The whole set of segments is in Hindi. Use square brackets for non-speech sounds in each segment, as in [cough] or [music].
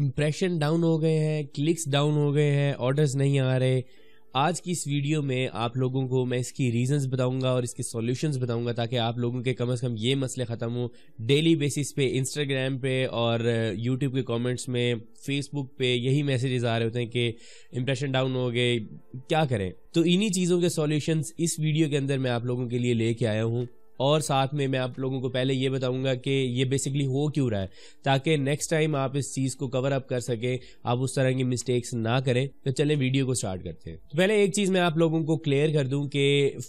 इम्प्रेशन डाउन हो गए हैं क्लिक्स डाउन हो गए हैं ऑर्डर्स नहीं आ रहे आज की इस वीडियो में आप लोगों को मैं इसकी रीजंस बताऊंगा और इसके सॉल्यूशंस बताऊंगा ताकि आप लोगों के कम से कम ये मसले ख़त्म हो डेली बेसिस पे इंस्टाग्राम पे और यूट्यूब uh, के कमेंट्स में फेसबुक पे यही मैसेजेस आ रहे होते हैं कि इंप्रेशन डाउन हो गए क्या करें तो इन्हीं चीज़ों के सॉल्यूशंस इस वीडियो के अंदर मैं आप लोगों के लिए लेके आया हूँ और साथ में मैं आप लोगों को पहले ये बताऊंगा कि ये बेसिकली हो क्यों रहा है ताकि नेक्स्ट टाइम आप इस चीज़ को कवर अप कर सकें आप उस तरह की मिस्टेक्स ना करें तो चले वीडियो को स्टार्ट करते हैं तो पहले एक चीज़ मैं आप लोगों को क्लियर कर दूं कि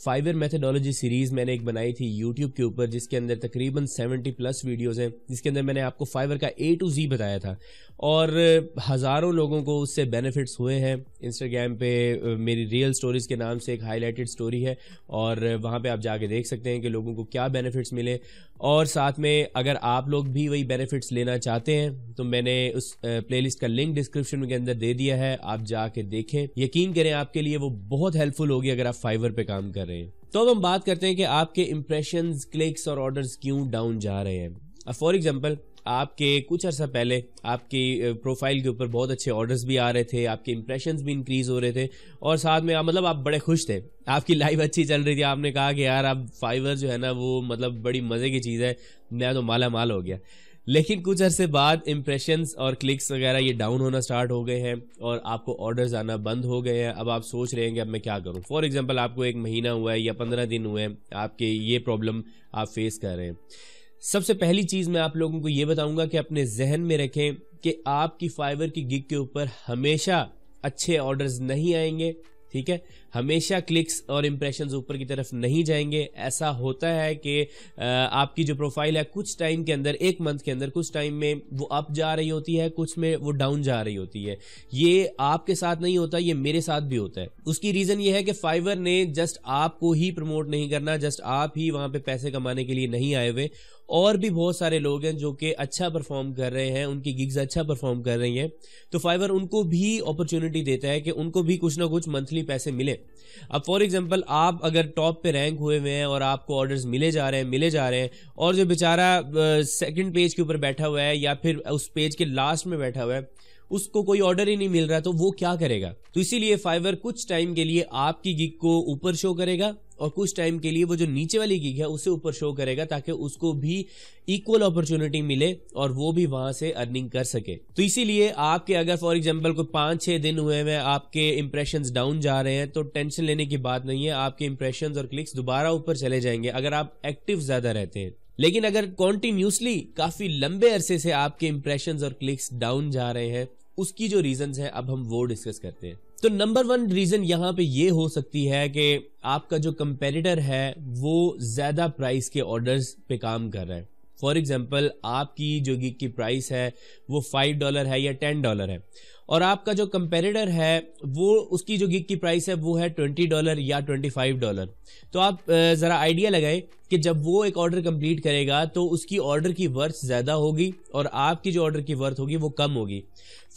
फाइवर मेथडोलॉजी सीरीज़ मैंने एक बनाई थी यूट्यूब के ऊपर जिसके अंदर तकरीबन सेवेंटी प्लस वीडियोज़ हैं जिसके अंदर मैंने आपको फाइवर का ए टू जी बताया था और हज़ारों लोगों को उससे बेनिफिट्स हुए हैं इंस्टाग्राम पे मेरी रियल स्टोरीज़ के नाम से एक हाईलाइटेड स्टोरी है और वहाँ पर आप जाके देख सकते हैं कि लोगों को क्या बेनिफिट्स मिले और साथ में अगर आप लोग भी वही बेनिफिट्स लेना चाहते हैं तो मैंने उस प्लेलिस्ट का लिंक डिस्क्रिप्शन के अंदर दे दिया है आप जाके देखें यकीन करें आपके लिए वो बहुत हेल्पफुल होगी अगर आप फाइवर पे काम कर रहे हैं तो अब हम बात करते हैं कि आपके इम्प्रेशन क्लिक्स और ऑर्डर क्यों डाउन जा रहे हैं फॉर एग्जाम्पल आपके कुछ अर्सा पहले आपकी प्रोफाइल के ऊपर बहुत अच्छे ऑर्डर्स भी आ रहे थे आपके इंप्रेशंस भी इंक्रीज हो रहे थे और साथ में आप मतलब आप बड़े खुश थे आपकी लाइफ अच्छी चल रही थी आपने कहा कि यार आप फाइवर जो है ना वो मतलब बड़ी मज़े की चीज़ है मैं तो माला माल हो गया लेकिन कुछ अरसे बाद इम्प्रेशन और क्लिक्स वगैरह ये डाउन होना स्टार्ट हो गए हैं और आपको ऑर्डर्स आना बंद हो गए हैं अब आप सोच रहे हैं कि अब मैं क्या करूं फॉर एग्जांपल आपको एक महीना हुआ है या पंद्रह दिन हुए हैं आपके ये प्रॉब्लम आप फेस कर रहे हैं सबसे पहली चीज मैं आप लोगों को ये बताऊंगा कि अपने जहन में रखें कि आपकी फाइवर की गिग के ऊपर हमेशा अच्छे ऑर्डर्स नहीं आएंगे ठीक है हमेशा क्लिक्स और इम्प्रेशन ऊपर की तरफ नहीं जाएंगे ऐसा होता है कि आपकी जो प्रोफाइल है कुछ टाइम के अंदर एक मंथ के अंदर कुछ टाइम में वो अप जा रही होती है कुछ में वो डाउन जा रही होती है ये आपके साथ नहीं होता ये मेरे साथ भी होता है उसकी रीज़न ये है कि फाइवर ने जस्ट आपको ही प्रमोट नहीं करना जस्ट आप ही वहां पर पैसे कमाने के लिए नहीं आए हुए और भी बहुत सारे लोग हैं जो कि अच्छा परफॉर्म कर रहे हैं उनकी गिग्स अच्छा परफॉर्म कर रही हैं तो फाइवर उनको भी अपॉर्चुनिटी देता है कि उनको भी कुछ ना कुछ मंथली पैसे मिले अब फॉर एग्जांपल आप अगर टॉप पे रैंक हुए हुए हैं और आपको ऑर्डर्स मिले जा रहे हैं मिले जा रहे हैं और जो बेचारा सेकेंड पेज के ऊपर बैठा हुआ है या फिर उस पेज के लास्ट में बैठा हुआ है उसको कोई ऑर्डर ही नहीं मिल रहा तो वो क्या करेगा तो इसीलिए फाइवर कुछ टाइम के लिए आपकी गिग को ऊपर शो करेगा और कुछ टाइम के लिए वो जो नीचे वाली गिग है उसे ऊपर शो करेगा ताकि उसको भी इक्वल अपॉर्चुनिटी मिले और वो भी वहां से अर्निंग कर सके तो इसीलिए आपके अगर फॉर एग्जाम्पल कोई पांच छह दिन हुए हैं आपके इंप्रेशन डाउन जा रहे हैं तो टेंशन लेने की बात नहीं है आपके इंप्रेशन और क्लिक्स दोबारा ऊपर चले जाएंगे अगर आप एक्टिव ज्यादा रहते हैं लेकिन अगर कॉन्टिन्यूसली काफी लंबे अरसे से आपके इंप्रेशन और क्लिक्स डाउन जा रहे हैं उसकी जो रीजन है अब हम वो डिस्कस करते हैं तो नंबर वन रीजन यहाँ पे ये हो सकती है कि आपका जो कंपेरिटर है वो ज्यादा प्राइस के ऑर्डर्स पे काम कर रहा है फॉर एग्जाम्पल आपकी जो गिग की प्राइस है वो फाइव डॉलर है या टेन डॉलर है और आपका जो कंपेरेटर है वो उसकी जो गिग की प्राइस है वो है ट्वेंटी डॉलर या ट्वेंटी फाइव डॉलर तो आप ज़रा आइडिया लगाए कि जब वो एक ऑर्डर कंप्लीट करेगा तो उसकी ऑर्डर की वर्थ ज़्यादा होगी और आपकी जो ऑर्डर की वर्थ होगी वो कम होगी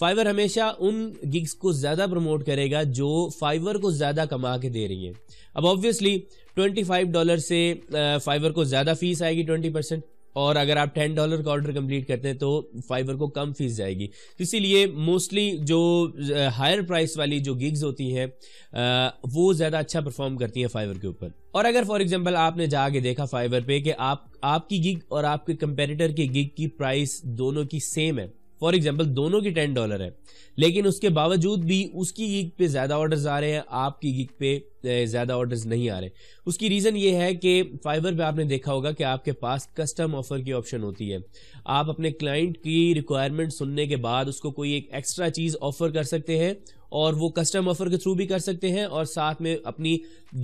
फाइवर हमेशा उन गिग्स को ज़्यादा प्रमोट करेगा जो फाइवर को ज़्यादा कमा के दे रही है अब ऑब्वियसली ट्वेंटी फाइव डॉलर से फाइवर को ज़्यादा फीस आएगी ट्वेंटी परसेंट और अगर आप टेन डॉलर का ऑर्डर कंप्लीट करते हैं तो फाइवर को कम फीस जाएगी तो इसीलिए मोस्टली जो हायर प्राइस वाली जो गिग्स होती हैं वो ज़्यादा अच्छा परफॉर्म करती हैं फाइवर के ऊपर और अगर फॉर एग्जांपल आपने जाके देखा फाइवर पे कि आप आपकी गिग और आपके कंपेरेटर की गिग की प्राइस दोनों की सेम है फॉर एग्जाम्पल दोनों की टेन डॉलर है लेकिन उसके बावजूद भी उसकी गिग पे ज़्यादा ऑर्डर्स आ रहे हैं आपकी गिग पे ज़्यादा ऑर्डर्स नहीं आ रहे उसकी रीज़न ये है कि फाइबर पे आपने देखा होगा कि आपके पास कस्टम ऑफर की ऑप्शन होती है आप अपने क्लाइंट की रिक्वायरमेंट सुनने के बाद उसको कोई एक एक्स्ट्रा चीज़ ऑफर कर सकते हैं और वो कस्टम ऑफर के थ्रू भी कर सकते हैं और साथ में अपनी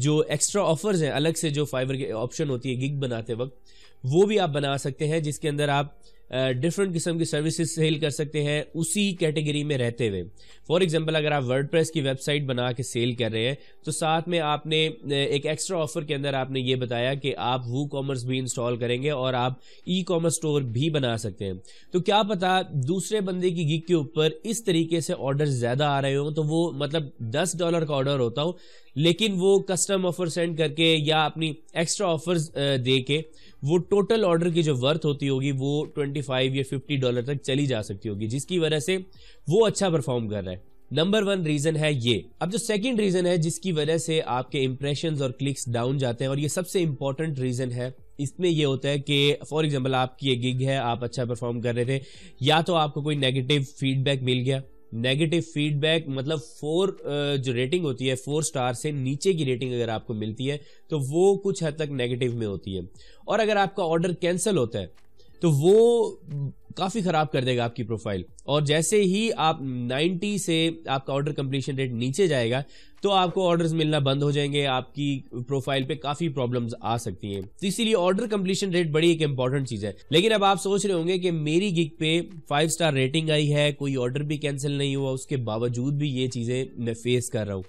जो एक्स्ट्रा ऑफर्स हैं अलग से जो फाइबर के ऑप्शन होती है गिग बनाते वक्त वो भी आप बना सकते हैं जिसके अंदर आप डिफरेंट किस्म की सर्विसेज सेल कर सकते हैं उसी कैटेगरी में रहते हुए फॉर एग्जांपल अगर आप वर्डप्रेस की वेबसाइट बना के सेल कर रहे हैं तो साथ में आपने एक एक्स्ट्रा ऑफर के अंदर आपने ये बताया कि आप वो कॉमर्स भी इंस्टॉल करेंगे और आप ई कॉमर्स स्टोर भी बना सकते हैं तो क्या पता दूसरे बंदे की गिग के ऊपर इस तरीके से ऑर्डर ज़्यादा आ रहे हो तो वो मतलब दस डॉलर का ऑर्डर होता हो लेकिन वो कस्टम ऑफर सेंड करके या अपनी एक्स्ट्रा ऑफर दे के वो टोटल ऑर्डर की जो वर्थ होती होगी वो ट्वेंटी 75 या 50 डॉलर तक चली जा सकती होगी जिसकी वजह से वो अच्छा परफॉर्म कर रहा है नंबर वन रीजन है ये अब जो सेकंड रीजन है जिसकी वजह से आपके इंप्रेशन और क्लिक्स डाउन जाते हैं और ये सबसे इंपॉर्टेंट रीजन है इसमें ये होता है कि फॉर एग्जाम्पल आपकी ये गिग है आप अच्छा परफॉर्म कर रहे थे या तो आपको कोई नेगेटिव फीडबैक मिल गया नेगेटिव फीडबैक मतलब फोर जो रेटिंग होती है फोर स्टार से नीचे की रेटिंग अगर आपको मिलती है तो वो कुछ हद तक नेगेटिव में होती है और अगर आपका ऑर्डर कैंसिल होता है तो वो काफ़ी ख़राब कर देगा आपकी प्रोफाइल और जैसे ही आप 90 से आपका ऑर्डर कंप्लीशन रेट नीचे जाएगा तो आपको ऑर्डर्स मिलना बंद हो जाएंगे आपकी प्रोफाइल पे काफ़ी प्रॉब्लम्स आ सकती हैं तो इसीलिए ऑर्डर कंप्लीशन रेट बड़ी एक इंपॉर्टेंट चीज़ है लेकिन अब आप सोच रहे होंगे कि मेरी गिग पे फाइव स्टार रेटिंग आई है कोई ऑर्डर भी कैंसिल नहीं हुआ उसके बावजूद भी ये चीज़ें मैं फेस कर रहा हूँ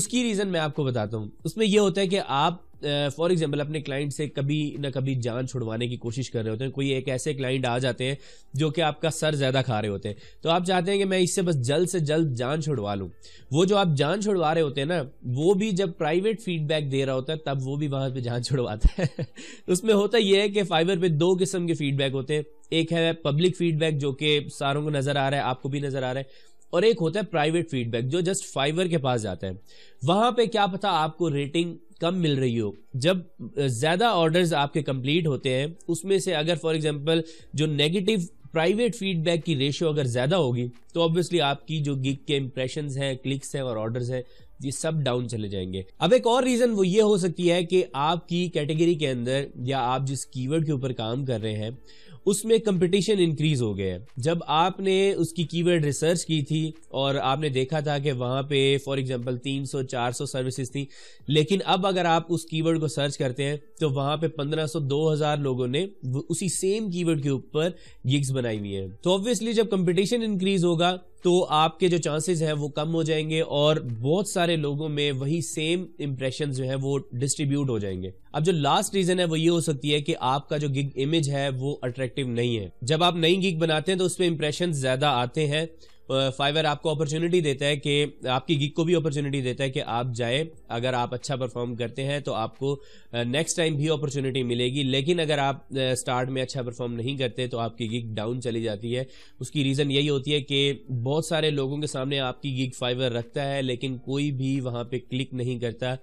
उसकी रीज़न मैं आपको बताता हूँ उसमें यह होता है कि आप फॉर एग्जाम्पल अपने क्लाइंट से कभी ना कभी जान छुड़वाने की कोशिश कर रहे होते हैं कोई एक ऐसे क्लाइंट आ जाते हैं जो कि आपका सर ज़्यादा खा रहे होते हैं तो आप चाहते हैं कि मैं इससे बस जल्द से जल्द जान छुड़वा लूँ वो जो आप जान छुड़वा रहे होते हैं ना वो भी जब प्राइवेट फीडबैक दे रहा होता है तब वो भी वहाँ पर जान छुड़वाता है [laughs] उसमें होता यह है कि फाइबर पर दो किस्म के फीडबैक होते हैं एक है पब्लिक फीडबैक जो कि सारों को नज़र आ रहा है आपको भी नज़र आ रहा है और एक होता है प्राइवेट फीडबैक जो जस्ट फाइवर के पास जाता है वहाँ पे क्या पता आपको रेटिंग कम मिल रही हो जब ज़्यादा ऑर्डर्स आपके कंप्लीट होते हैं उसमें से अगर फॉर एग्जांपल जो नेगेटिव प्राइवेट फीडबैक की रेशियो अगर ज़्यादा होगी तो ऑब्वियसली आपकी जो गिग के इंप्रेशन हैं क्लिक्स हैं और ऑर्डर्स हैं ये सब डाउन चले जाएंगे अब एक और रीज़न वो ये हो सकती है कि आपकी कैटेगरी के अंदर या आप जिस कीवर्ड के ऊपर काम कर रहे हैं उसमें कंपटीशन इंक्रीज हो गया है जब आपने उसकी कीवर्ड रिसर्च की थी और आपने देखा था कि वहां पे फॉर एग्जांपल 300 400 सर्विसेज थी लेकिन अब अगर आप उस कीवर्ड को सर्च करते हैं तो वहां पे 1500 2000 लोगों ने उसी सेम कीवर्ड के ऊपर गिग्स बनाई हुई है तो ऑब्वियसली जब कंपटीशन इंक्रीज होगा तो आपके जो चांसेस हैं वो कम हो जाएंगे और बहुत सारे लोगों में वही सेम इम्प्रेशन जो है वो डिस्ट्रीब्यूट हो जाएंगे अब जो लास्ट रीजन है वो ये हो सकती है कि आपका जो गिग इमेज है वो अट्रैक्टिव नहीं है जब आप नई गिग बनाते हैं तो उसमें इम्प्रेशन ज्यादा आते हैं फाइवर आपको अपॉर्चुनिटी देता है कि आपकी गिग को भी अपॉर्चुनिटी देता है कि आप जाए अगर आप अच्छा परफॉर्म करते हैं तो आपको नेक्स्ट टाइम भी अपॉर्चुनिटी मिलेगी लेकिन अगर आप स्टार्ट में अच्छा परफॉर्म नहीं करते तो आपकी गिग डाउन चली जाती है उसकी रीज़न यही होती है कि बहुत सारे लोगों के सामने आपकी गिग फाइवर रखता है लेकिन कोई भी वहाँ पर क्लिक नहीं करता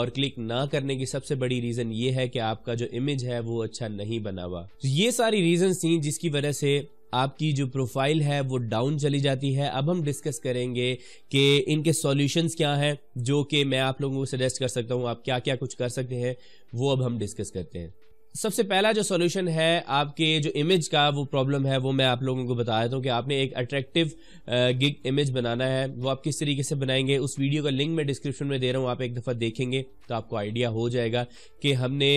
और क्लिक ना करने की सबसे बड़ी रीज़न ये है कि आपका जो इमेज है वो अच्छा नहीं बना हुआ तो ये सारी रीज़न थी जिसकी वजह से आपकी जो प्रोफाइल है वो डाउन चली जाती है अब हम डिस्कस करेंगे कि इनके सॉल्यूशंस क्या हैं जो कि मैं आप लोगों को सजेस्ट कर सकता हूँ आप क्या क्या कुछ कर सकते हैं वो अब हम डिस्कस करते हैं सबसे पहला जो सॉल्यूशन है आपके जो इमेज का वो प्रॉब्लम है वो मैं आप लोगों को बता देता हूँ कि आपने एक अट्रैक्टिव गिग इमेज बनाना है वो आप किस तरीके से बनाएंगे उस वीडियो का लिंक मैं डिस्क्रिप्शन में दे रहा हूँ आप एक दफ़ा देखेंगे तो आपको आइडिया हो जाएगा कि हमने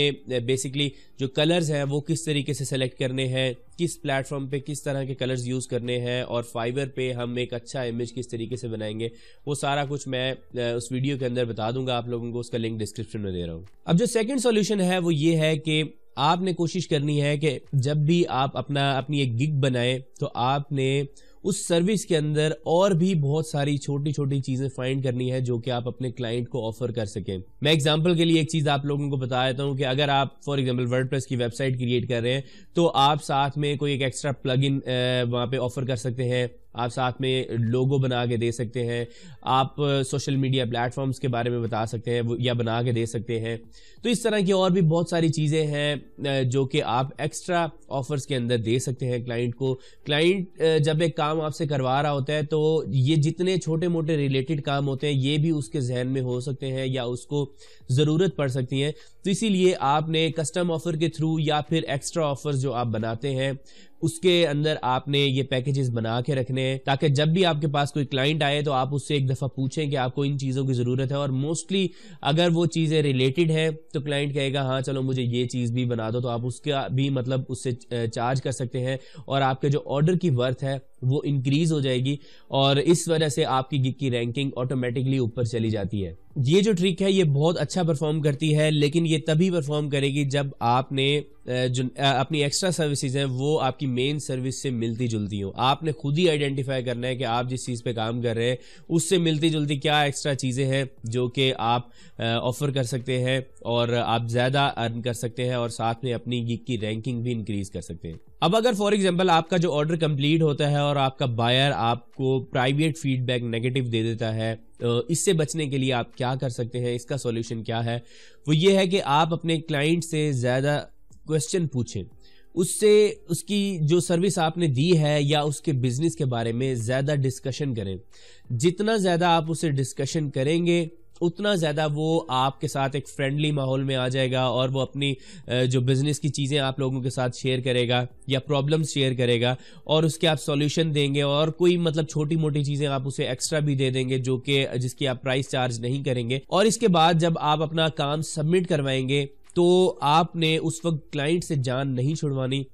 बेसिकली जो कलर्स हैं वो किस तरीके से सेलेक्ट करने हैं किस प्लेटफॉर्म पे किस तरह के कलर्स यूज़ करने हैं और फाइबर पर हम एक अच्छा इमेज किस तरीके से बनाएंगे वो सारा कुछ मैं उस वीडियो के अंदर बता दूंगा आप लोगों को उसका लिंक डिस्क्रिप्शन में दे रहा हूँ अब जो सेकेंड सोल्यूशन है वो ये है कि आपने कोशिश करनी है कि जब भी आप अपना अपनी एक गिग बनाएं तो आपने उस सर्विस के अंदर और भी बहुत सारी छोटी छोटी चीज़ें फाइंड करनी है जो कि आप अपने क्लाइंट को ऑफर कर सकें मैं एग्जांपल के लिए एक चीज़ आप लोगों को बता देता हूँ कि अगर आप फॉर एग्जांपल वर्डप्रेस की वेबसाइट क्रिएट कर रहे हैं तो आप साथ में कोई एक एक्स्ट्रा प्लग इन वहाँ पर ऑफर कर सकते हैं आप साथ में लोगो बना के दे सकते हैं आप सोशल मीडिया प्लेटफॉर्म्स के बारे में बता सकते हैं या बना के दे सकते हैं तो इस तरह की और भी बहुत सारी चीज़ें हैं जो कि आप एक्स्ट्रा ऑफर्स के अंदर दे सकते हैं क्लाइंट को क्लाइंट जब एक काम आपसे करवा रहा होता है तो ये जितने छोटे मोटे रिलेटेड काम होते हैं ये भी उसके जहन में हो सकते हैं या उसको ज़रूरत पड़ सकती है तो इसीलिए आपने कस्टम ऑफर के थ्रू या फिर एक्स्ट्रा ऑफर जो आप बनाते हैं उसके अंदर आपने ये पैकेजेस बना के रखने हैं ताकि जब भी आपके पास कोई क्लाइंट आए तो आप उससे एक दफ़ा पूछें कि आपको इन चीज़ों की ज़रूरत है और मोस्टली अगर वो चीज़ें रिलेटेड हैं तो क्लाइंट कहेगा हाँ चलो मुझे ये चीज़ भी बना दो तो आप उसका भी मतलब उससे चार्ज कर सकते हैं और आपके जो ऑर्डर की वर्थ है वो इंक्रीज हो जाएगी और इस वजह से आपकी गिग की रैंकिंग ऑटोमेटिकली ऊपर चली जाती है ये जो ट्रिक है ये बहुत अच्छा परफॉर्म करती है लेकिन ये तभी परफॉर्म करेगी जब आपने जो अपनी एक्स्ट्रा सर्विसेज हैं वो आपकी मेन सर्विस से मिलती जुलती हो आपने खुद ही आइडेंटिफाई करना है कि आप जिस चीज़ पे काम कर रहे हैं उससे मिलती जुलती क्या एक्स्ट्रा चीज़ें हैं जो कि आप ऑफर कर सकते हैं और आप ज़्यादा अर्न कर सकते हैं और साथ में अपनी गिग की रैंकिंग भी इंक्रीज़ कर सकते हैं अब अगर फॉर एग्जांपल आपका जो ऑर्डर कंप्लीट होता है और आपका बायर आपको प्राइवेट फीडबैक नेगेटिव दे देता है इससे बचने के लिए आप क्या कर सकते हैं इसका सॉल्यूशन क्या है वो ये है कि आप अपने क्लाइंट से ज़्यादा क्वेश्चन पूछें उससे उसकी जो सर्विस आपने दी है या उसके बिजनेस के बारे में ज़्यादा डिस्कशन करें जितना ज़्यादा आप उसे डिस्कशन करेंगे उतना ज़्यादा वो आपके साथ एक फ्रेंडली माहौल में आ जाएगा और वो अपनी जो बिज़नेस की चीज़ें आप लोगों के साथ शेयर करेगा या प्रॉब्लम शेयर करेगा और उसके आप सॉल्यूशन देंगे और कोई मतलब छोटी मोटी चीज़ें आप उसे एक्स्ट्रा भी दे देंगे जो कि जिसकी आप प्राइस चार्ज नहीं करेंगे और इसके बाद जब आप अपना काम सबमिट करवाएंगे तो आपने उस वक्त क्लाइंट से जान नहीं छुड़वानी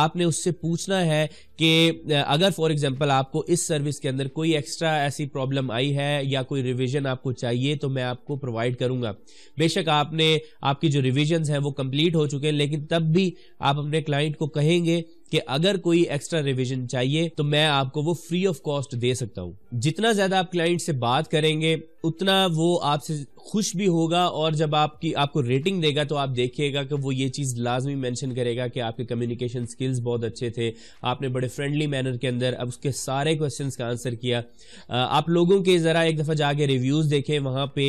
आपने उससे पूछना है कि अगर फॉर एग्जांपल आपको इस सर्विस के अंदर कोई एक्स्ट्रा ऐसी प्रॉब्लम आई है या कोई रिवीजन आपको चाहिए तो मैं आपको प्रोवाइड करूंगा बेशक आपने आपकी जो रिविजन हैं वो कंप्लीट हो चुके हैं लेकिन तब भी आप अपने क्लाइंट को कहेंगे कि अगर कोई एक्स्ट्रा रिविजन चाहिए तो मैं आपको वो फ्री ऑफ कॉस्ट दे सकता हूँ जितना ज्यादा आप क्लाइंट से बात करेंगे उतना वो आपसे खुश भी होगा और जब आपकी आपको रेटिंग देगा तो आप देखिएगा कि वो ये चीज़ लाजमी मेंशन करेगा कि आपके कम्युनिकेशन स्किल्स बहुत अच्छे थे आपने बड़े फ्रेंडली मैनर के अंदर अब उसके सारे क्वेश्चंस का आंसर किया आप लोगों के ज़रा एक दफ़ा जाके रिव्यूज़ देखें वहाँ पे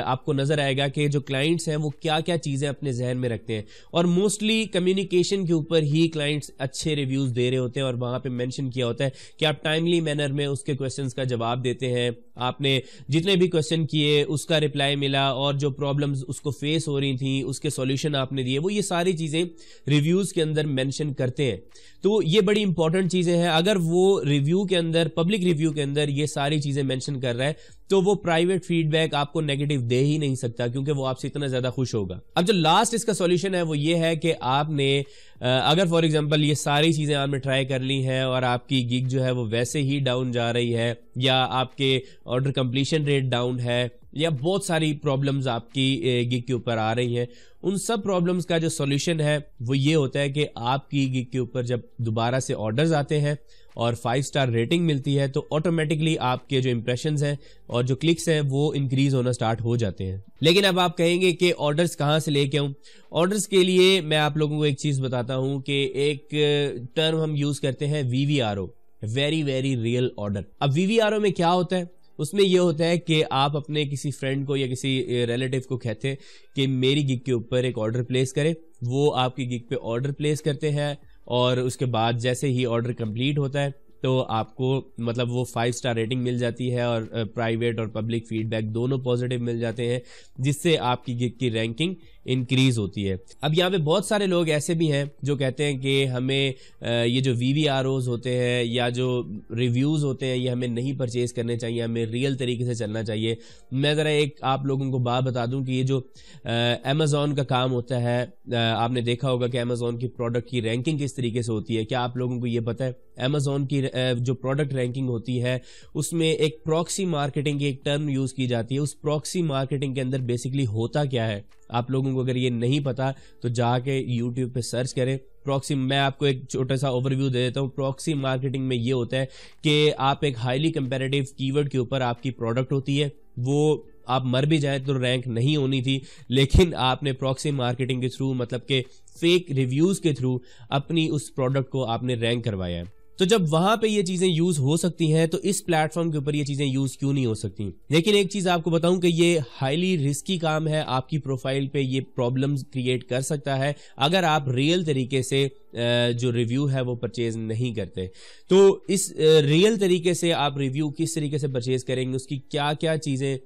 आपको नज़र आएगा कि जो क्लाइंट्स हैं वो क्या क्या चीज़ें अपने जहन में रखते हैं और मोस्टली कम्युनिकेशन के ऊपर ही क्लाइंट्स अच्छे अच्छे रिव्यूज़ दे रहे होते हैं और वहाँ पर मैंशन किया होता है कि आप टाइमली मैनर में उसके क्वेश्चन का जवाब देते हैं आपने जितने भी क्वेश्चन किए उसका रिप्लाई मिला और जो प्रॉब्लम्स उसको फेस हो रही थी उसके सॉल्यूशन आपने दिए वो ये सारी चीज़ें रिव्यूज़ के अंदर मेंशन करते हैं तो ये बड़ी इंपॉर्टेंट चीज़ें हैं अगर वो रिव्यू के अंदर पब्लिक रिव्यू के अंदर ये सारी चीज़ें मैंशन कर रहा है तो वो प्राइवेट फीडबैक आपको नेगेटिव दे ही नहीं सकता क्योंकि वो आपसे इतना ज़्यादा खुश होगा अब जो लास्ट इसका सोल्यूशन है वो ये है कि आपने अगर फॉर एग्जांपल ये सारी चीज़ें आपने ट्राई कर ली हैं और आपकी गिग जो है वो वैसे ही डाउन जा रही है या आपके ऑर्डर कंप्लीशन रेट डाउन है या बहुत सारी प्रॉब्लम्स आपकी गिग के ऊपर आ रही हैं उन सब प्रॉब्लम्स का जो सॉल्यूशन है वो ये होता है कि आपकी गिग के ऊपर जब दोबारा से ऑर्डर्स आते हैं और फाइव स्टार रेटिंग मिलती है तो ऑटोमेटिकली आपके जो इम्प्रेशन हैं और जो क्लिक्स हैं वो इंक्रीज होना स्टार्ट हो जाते हैं लेकिन अब आप कहेंगे कि ऑर्डर्स कहाँ से लेके आऊँ ऑर्डर्स के लिए मैं आप लोगों को एक चीज़ बताता हूँ कि एक टर्म हम यूज़ करते हैं V V R O very very real order अब वीवीआरओ में क्या होता है उसमें यह होता है कि आप अपने किसी फ्रेंड को या किसी रिलेटिव को कहते हैं कि मेरी गिग के ऊपर एक ऑर्डर प्लेस करें वो आपकी गिग पे ऑर्डर प्लेस करते हैं और उसके बाद जैसे ही ऑर्डर कंप्लीट होता है तो आपको मतलब वो फाइव स्टार रेटिंग मिल जाती है और प्राइवेट और पब्लिक फीडबैक दोनों पॉजिटिव मिल जाते हैं जिससे आपकी गिग की रैंकिंग इंक्रीज होती है अब यहाँ पे बहुत सारे लोग ऐसे भी हैं जो कहते हैं कि हमें ये जो वी वी आर ओज होते हैं या जो रिव्यूज़ होते हैं ये हमें नहीं परचेज करने चाहिए हमें रियल तरीके से चलना चाहिए मैं ज़रा एक आप लोगों को बात बता दूँ कि ये जो अमेज़ोन का काम होता है आपने देखा होगा कि अमेज़ोन की प्रोडक्ट की रैंकिंग किस तरीके से होती है क्या आप लोगों को ये पता है अमेज़ोन की जो प्रोडक्ट रैंकिंग होती है उसमें एक प्रॉक्सी मार्केटिंग की एक टर्म यूज़ की जाती है उस प्रॉक्सी मार्केटिंग के अंदर बेसिकली होता क्या है आप लोगों को अगर ये नहीं पता तो जाके यूट्यूब पे सर्च करें प्रॉक्सी मैं आपको एक छोटा सा ओवरव्यू दे देता हूँ प्रॉक्सी मार्केटिंग में ये होता है कि आप एक हाईली कंपेरेटिव कीवर्ड के ऊपर आपकी प्रोडक्ट होती है वो आप मर भी जाए तो रैंक नहीं होनी थी लेकिन आपने प्रॉक्सी मार्केटिंग के थ्रू मतलब के फेक रिव्यूज़ के थ्रू अपनी उस प्रोडक्ट को आपने रैंक करवाया है तो जब वहां पे ये चीजें यूज हो सकती हैं तो इस प्लेटफॉर्म के ऊपर ये चीजें यूज क्यों नहीं हो सकती लेकिन एक चीज आपको बताऊं कि ये हाईली रिस्की काम है आपकी प्रोफाइल पे ये प्रॉब्लम क्रिएट कर सकता है अगर आप रियल तरीके से जो रिव्यू है वो परचेज नहीं करते तो इस रियल तरीके से आप रिव्यू किस तरीके से परचेज करेंगे उसकी क्या क्या चीज़ें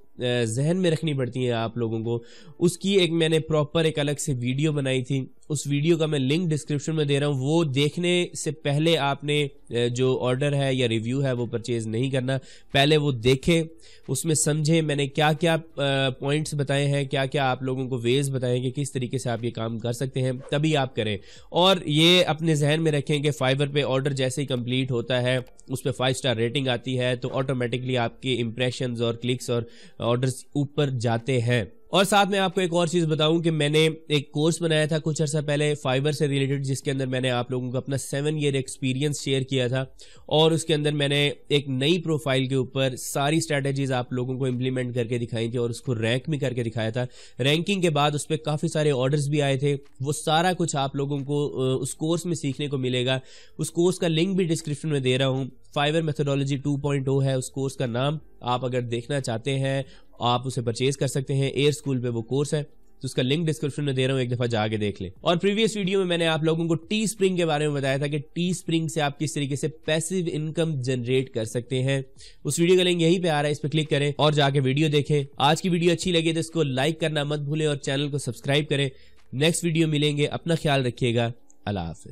जहन में रखनी पड़ती हैं आप लोगों को उसकी एक मैंने प्रॉपर एक अलग से वीडियो बनाई थी उस वीडियो का मैं लिंक डिस्क्रिप्शन में दे रहा हूँ वो देखने से पहले आपने जो ऑर्डर है या रिव्यू है वो परचेज़ नहीं करना पहले वो देखें उसमें समझें मैंने क्या क्या पॉइंट्स बताए हैं क्या क्या आप लोगों को वेज बताएं कि किस तरीके से आप ये काम कर सकते हैं तभी आप करें और ये ये अपने जहन में रखें कि फाइवर पे ऑर्डर जैसे ही कंप्लीट होता है उस पर फाइव स्टार रेटिंग आती है तो ऑटोमेटिकली आपके इम्प्रेशन और क्लिक्स और ऑर्डर्स ऊपर जाते हैं और साथ में आपको एक और चीज़ बताऊं कि मैंने एक कोर्स बनाया था कुछ अर्सा पहले फाइबर से रिलेटेड जिसके अंदर मैंने आप लोगों को अपना सेवन ईयर एक्सपीरियंस शेयर किया था और उसके अंदर मैंने एक नई प्रोफाइल के ऊपर सारी स्ट्रैटेजीज आप लोगों को इम्प्लीमेंट करके दिखाई थी और उसको रैंक भी करके दिखाया था रैंकिंग के बाद उस पर काफ़ी सारे ऑर्डर्स भी आए थे वो सारा कुछ आप लोगों को उस कोर्स में सीखने को मिलेगा उस कोर्स का लिंक भी डिस्क्रिप्शन में दे रहा हूँ फाइवर मेथोडोलॉजी 2.0 है उस कोर्स का नाम आप अगर देखना चाहते हैं आप उसे परचेज कर सकते हैं एयर स्कूल पे वो कोर्स है तो उसका लिंक डिस्क्रिप्शन में दे रहा हूँ एक दफा जाके देख ले और प्रीवियस वीडियो में मैंने आप लोगों को टी स्प्रिंग के बारे में बताया था कि टी स्प्रिंग से आप किस तरीके से पैसिव इनकम जनरेट कर सकते हैं उस वीडियो का लिंक यहीं पे आ रहा है इस पर क्लिक करें और जाके वीडियो देखें आज की वीडियो अच्छी लगी तो इसको लाइक करना मत भूलें और चैनल को सब्सक्राइब करें नेक्स्ट वीडियो मिलेंगे अपना ख्याल रखिएगा अल्लाह हाफि